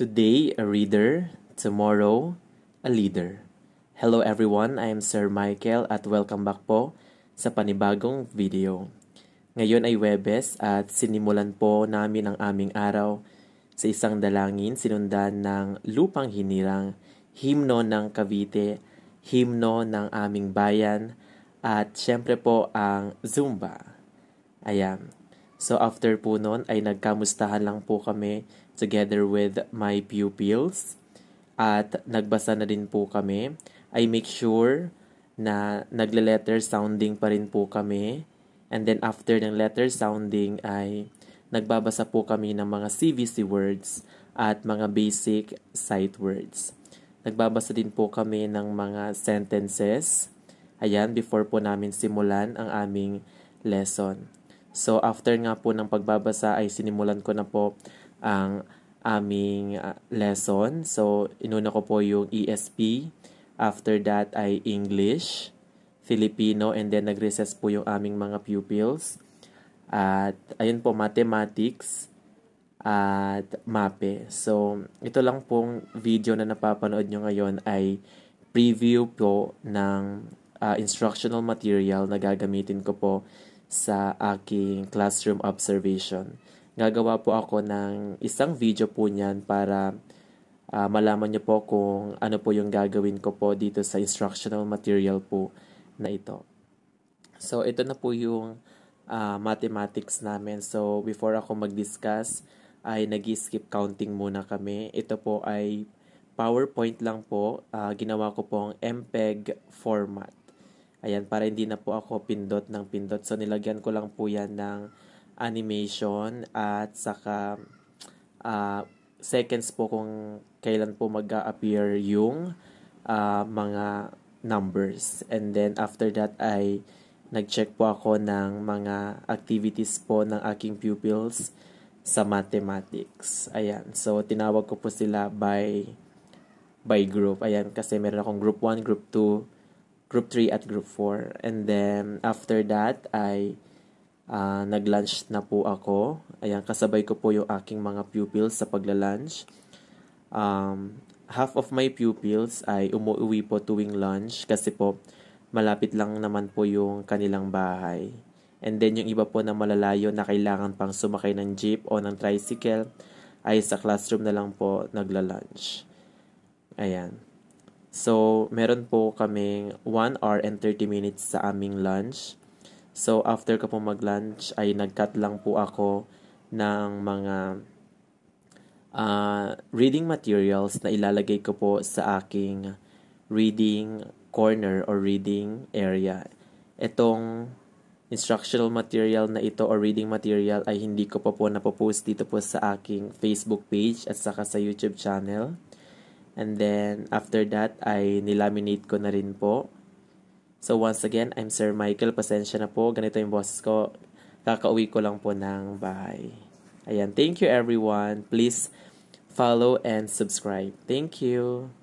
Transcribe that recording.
Today, a reader. Tomorrow, a leader. Hello everyone, I am Sir Michael at welcome back po sa panibagong video. Ngayon ay Webes at sinimulan po namin ang aming araw sa isang dalangin sinundan ng lupang hinirang, himno ng Cavite, himno ng aming bayan, at syempre po ang Zumba. Ayan. So after po noon ay nagkamustahan lang po kami together with my pupils at nagbasa na din po kami. I make sure na nagle-letter sounding pa rin po kami. And then after ng letter sounding ay nagbabasa po kami ng mga CVC words at mga basic sight words. Nagbabasa din po kami ng mga sentences. Ayan, before po namin simulan ang aming lesson. So after nga po ng pagbabasa ay sinimulan ko na po ang aming ah, lesson. So inuna ko po yung ESP. After that ay English, Filipino, and then nag po yung aming mga pupils. At ayun po, mathematics at mape. So, ito lang pong video na napapanood nyo ngayon ay preview po ng uh, instructional material na gagamitin ko po sa aking classroom observation. Gagawa po ako ng isang video po niyan para uh, malaman niyo po kung ano po yung gagawin ko po dito sa instructional material po na ito. So, ito na po yung uh, mathematics namin. So, before ako mag-discuss, ay nag-skip counting muna kami. Ito po ay PowerPoint lang po. Uh, ginawa ko pong MPEG format. Ayan, para hindi na po ako pindot ng pindot. So, nilagyan ko lang po yan ng animation at saka uh, seconds po kung kailan po mag appear yung uh, mga numbers. And then, after that ay nag-check po ako ng mga activities po ng aking pupils sa mathematics. Ayan. So, tinawag ko po sila by by group. Ayan, kasi meron akong group 1, group 2, group 3 at group 4. And then, after that, ay uh, nag-lunch na po ako. Ayan, kasabay ko po yung aking mga pupils sa pagla-lunch. Um, half of my pupils ay umuwi po tuwing lunch kasi po malapit lang naman po yung kanilang bahay. And then yung iba po na malalayo na kailangan pang sumakay ng jeep o ng tricycle ay sa classroom na lang po nagla-lunch. Ayan. So, meron po kaming 1 hour and 30 minutes sa aming lunch. So, after ko po mag-lunch, ay nag lang po ako ng mga uh, reading materials na ilalagay ko po sa aking reading corner or reading area. Itong instructional material na ito or reading material ay hindi ko pa po napopost dito po sa aking Facebook page at saka sa YouTube channel. And then, after that, ay nilaminate ko na rin po. So, once again, I'm Sir Michael. Pasensya na po. Ganito yung boses ko. Kakauwi ko lang po ng bahay. Ayan. Thank you, everyone. Please follow and subscribe. Thank you.